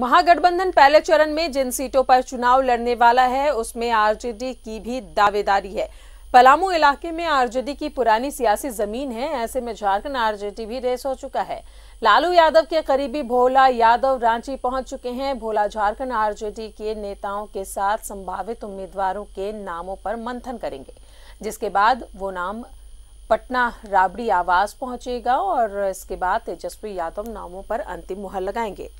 महागठबंधन पहले चरण में जिन सीटों पर चुनाव लड़ने वाला है उसमें आरजेडी की भी दावेदारी है पलामू इलाके में आरजेडी की पुरानी सियासी जमीन है ऐसे में झारखंड आरजेडी भी रेस हो चुका है लालू यादव के करीबी भोला यादव रांची पहुंच चुके हैं भोला झारखंड आरजेडी के नेताओं के साथ संभावित उम्मीदवारों के नामों पर मंथन करेंगे जिसके बाद वो नाम पटना राबड़ी आवास पहुंचेगा और इसके बाद तेजस्वी यादव नामों पर अंतिम मुहर लगाएंगे